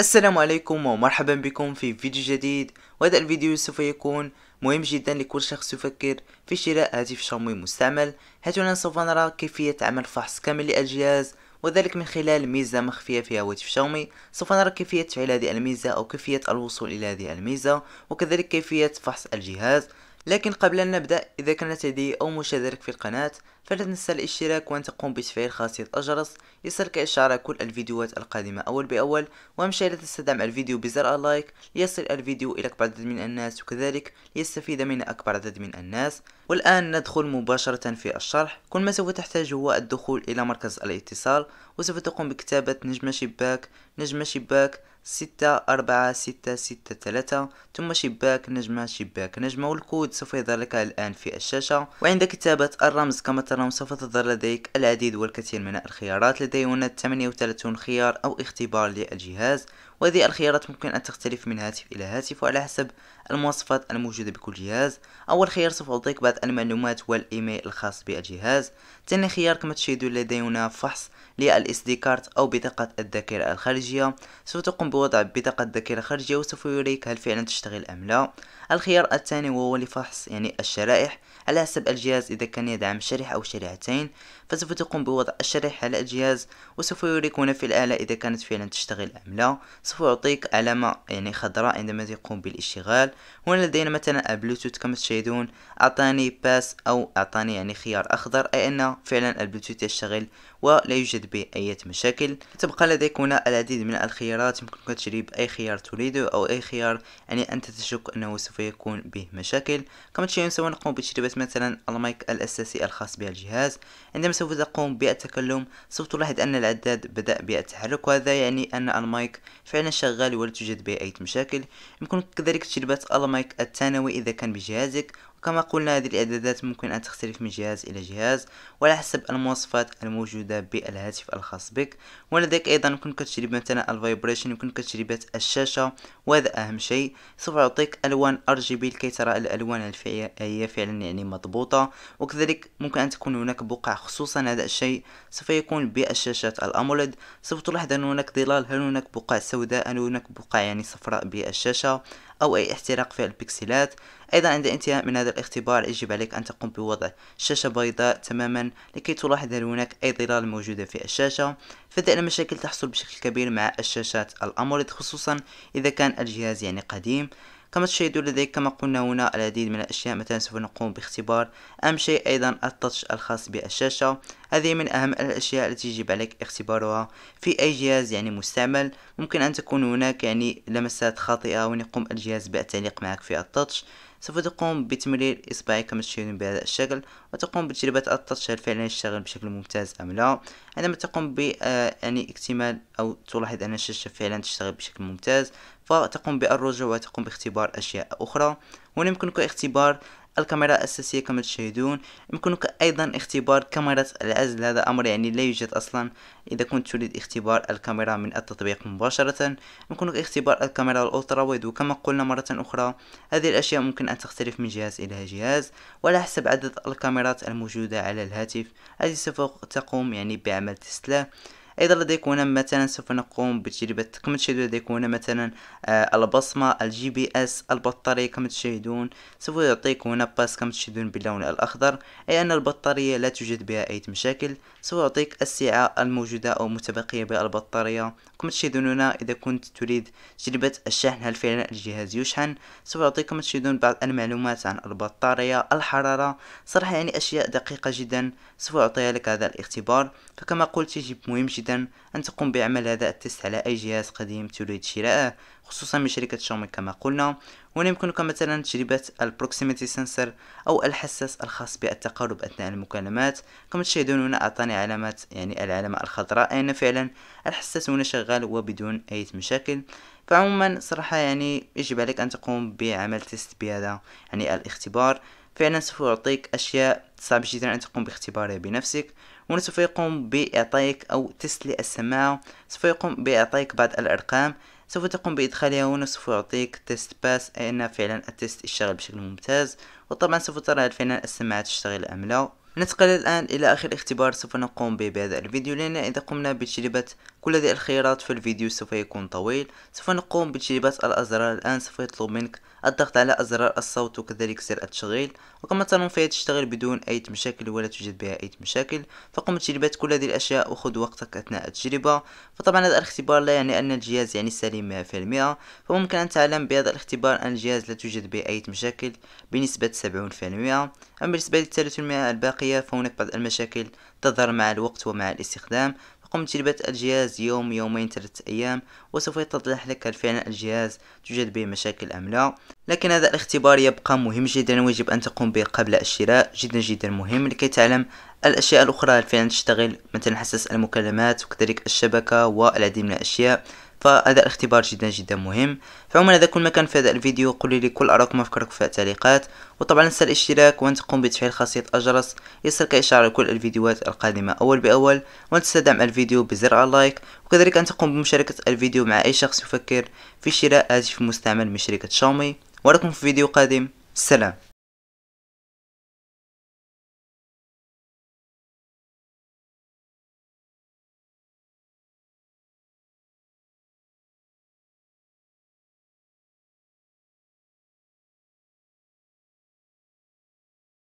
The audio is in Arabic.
السلام عليكم ومرحبا بكم في فيديو جديد وهذا الفيديو سوف يكون مهم جدا لكل شخص يفكر في شراء هاتف شاومي مستعمل حيث سوف نرى كيفية عمل فحص كامل للجهاز وذلك من خلال ميزة مخفية في هواتف شاومي سوف نرى كيفية فعل هذه الميزة أو كيفية الوصول إلى هذه الميزة وكذلك كيفية فحص الجهاز لكن قبل أن نبدأ إذا كنت لدي أو مشترك في القناة فلا تنسى الاشتراك وأن تقوم بتفعيل خاصية الجرس يصلك إشعار كل الفيديوهات القادمة أول بأول وامشي شيء لا تنسى دعم الفيديو بزر اللايك ليصل الفيديو إلى أكبر عدد من الناس وكذلك ليستفيد من أكبر عدد من الناس والآن ندخل مباشرة في الشرح كل ما سوف تحتاج هو الدخول إلى مركز الاتصال وسوف تقوم بكتابة نجمة شباك نجمة شباك ستة أربعة ستة ستة ثلاثة ثم شباك نجمة شباك نجمة والكود سوف يظهر لك الآن في الشاشة وعند كتابة الرمز كما ترون سوف تظهر لديك العديد والكثير من الخيارات لدي هنا 38 خيار أو اختبار للجهاز وهذه الخيارات ممكن أن تختلف من هاتف إلى هاتف وعلى حسب المواصفات الموجودة بكل جهاز أول خيار سوف أعطيك بعض المعلومات والإيميل الخاص بالجهاز ثاني خيار كما تشاهدون لدي هنا فحص للإس دي كارت أو بطاقة الذاكرة الخارجية سوف تقوم بوضع بطاقة الذاكرة الخارجية وسوف يريك هل فعلا تشتغل أم لا الخيار الثاني وهو لفحص يعني الشرائح على حسب الجهاز إذا كان يدعم شريحة أو شريحتين فسوف تقوم بوضع الشريحة على الجهاز وسوف يريك هنا في الآلة إذا كانت فعلا تشتغل أم لا سوف يعطيك علامة يعني خضراء عندما تقوم بالاشتغال هنا لدينا مثلا البلوتوث كما تشاهدون أعطاني باس أو أعطاني يعني خيار أخضر أي أن فعلا البلوتوث يشتغل ولا يوجد به أي مشاكل تبقى لديك هنا العديد من الخيارات يمكن كتجرب أي خيار تريده أو أي خيار يعني أنت تشك أنه سوف يكون به مشاكل كما تشاهدون سوف نقوم بتجربة مثلا المايك الأساسي الخاص بالجهاز عندما سوف تقوم بالتكلم سوف تلاحظ أن العداد بدأ بالتحرك وهذا يعني أن المايك فعلا شغال ولا توجد به أي مشاكل يمكنك كذلك تجربة المايك الثانوي إذا كان بجهازك كما قلنا هذه الإعدادات ممكن أن تختلف من جهاز إلى جهاز وعلى حسب المواصفات الموجودة بالهاتف الخاص بك ولديك أيضا يمكنك تجربة مثلا الفايبريشن يمكنك تجربة الشاشة وهذا أهم شيء سوف يعطيك ألوان RGB لكي ترى الألوان الفعية هي فعلا يعني مضبوطة وكذلك ممكن أن تكون هناك بقع خصوصا هذا الشيء سوف يكون بالشاشات الأمولد سوف تلاحظ أن هناك ظلال هل هناك بقع سوداء هل هناك بقع يعني صفراء بالشاشة أو أي احتراق في البكسلات أيضا عند الانتهاء من هذا الاختبار يجب عليك أن تقوم بوضع شاشة بيضاء تماما لكي تلاحظ هل هناك أي ظلال موجودة في الشاشة فدائما المشاكل تحصل بشكل كبير مع الشاشات الأموليد خصوصا إذا كان الجهاز يعني قديم كما تشاهدون لديك كما قلنا هنا العديد من الأشياء مثلا سوف نقوم باختبار أهم شيء أيضا التاتش الخاص بالشاشة هذه من أهم الأشياء التي يجب عليك اختبارها في أي جهاز يعني مستعمل ممكن أن تكون هناك يعني لمسات خاطئة ونقوم يقوم الجهاز بالتعليق معك في التاتش سوف تقوم بتمرير إصبعك كما تشاهدون بهذا الشكل وتقوم بتجربة التاتش هل فعلا يشتغل بشكل ممتاز أم لا عندما تقوم ب آه، يعني اكتمال أو تلاحظ أن الشاشة فعلا تشتغل بشكل ممتاز فتقوم بالرجوع وتقوم باختبار أشياء أخرى هنا يمكنك اختبار الكاميرا الأساسية كما تشاهدون يمكنك أيضا اختبار كاميرا العزل هذا أمر يعني لا يوجد أصلا إذا كنت تريد اختبار الكاميرا من التطبيق مباشرة يمكنك اختبار الكاميرا الألترا وايد وكما قلنا مرة أخرى هذه الأشياء ممكن أن تختلف من جهاز إلى جهاز وعلى حسب عدد الكاميرات الموجودة على الهاتف التي سوف تقوم يعني بعمل تسلا ايضا لديكم مثلا سوف نقوم بتجربة كما تشاهدون لديكم مثلا آه البصمة الجي بي اس البطارية كما تشاهدون سوف يعطيكم هنا باس كما تشاهدون باللون الاخضر اي ان البطارية لا توجد بها اي مشاكل سوف يعطيك السعة الموجودة او متبقية بالبطارية كما تشاهدون هنا اذا كنت تريد تجربة الشحن هل فعلا الجهاز يشحن سوف يعطيك كما تشاهدون بعض المعلومات عن البطارية الحرارة صراحة يعني اشياء دقيقة جدا سوف يعطيها لك هذا الاختبار فكما قلت يجب مهم جدا جدا أن تقوم بعمل هذا التست على أي جهاز قديم تريد شراءه خصوصا من شركة شاومي كما قلنا وهنا يمكنك مثلا تجربة البروكسيميتي سنسر أو الحساس الخاص بالتقارب أثناء المكالمات كما تشاهدون هنا أعطاني علامات يعني العلامة الخضراء أن يعني فعلا الحساس هنا شغال وبدون أي مشاكل فعموما صراحة يعني يجب عليك أن تقوم بعمل تيست بهذا يعني الاختبار فعلا سوف يعطيك أشياء صعب جدا أن تقوم باختبارها بنفسك هنا سوف يقوم بإعطائك أو تست للسماعة سوف يقوم بإعطائك بعض الأرقام سوف تقوم بإدخالها هنا سوف يعطيك تيست باس أي أن فعلا التيست اشتغل بشكل ممتاز وطبعا سوف ترى هل فعلا السماعة تشتغل أم لا ننتقل الآن إلى آخر اختبار سوف نقوم به بهذا الفيديو لأن إذا قمنا بتجربة كل هذه الخيارات في الفيديو سوف يكون طويل سوف نقوم بتجربة الأزرار الآن سوف يطلب منك الضغط على أزرار الصوت وكذلك سر التشغيل وكما ترون فهي تشتغل بدون أي مشاكل ولا توجد بها أي مشاكل فقم بتجربة كل هذه الأشياء وخذ وقتك أثناء التجربة فطبعا هذا الاختبار لا يعني أن الجهاز يعني سليم مئة في المئة فممكن أن تعلم بهذا الاختبار أن الجهاز لا توجد به أي مشاكل بنسبة سبعون في المئة أما بالنسبة للثلاثة المئة الباقية فهناك بعض المشاكل تظهر مع الوقت ومع الاستخدام قم بتجربة الجهاز يوم يومين ثلاثة أيام وسوف يتضح لك هل فعلا الجهاز توجد به مشاكل أم لا لكن هذا الاختبار يبقى مهم جدا ويجب أن تقوم به قبل الشراء جدا جدا مهم لكي تعلم الأشياء الأخرى هل فعلا تشتغل مثلا حساس المكالمات وكذلك الشبكة والعديد من الأشياء فهذا الاختبار جدا جدا مهم فعموما هذا كل ما كان في هذا الفيديو قولي لي كل ارائكم وافكاركم في التعليقات وطبعا انسى الاشتراك وان تقوم بتفعيل خاصيه الجرس يصلك اشعار كل الفيديوهات القادمه اول باول وان تستدعم الفيديو بزر اللايك وكذلك ان تقوم بمشاركه الفيديو مع اي شخص يفكر في شراء هاتف مستعمل من شركه شاومي وراكم في فيديو قادم سلام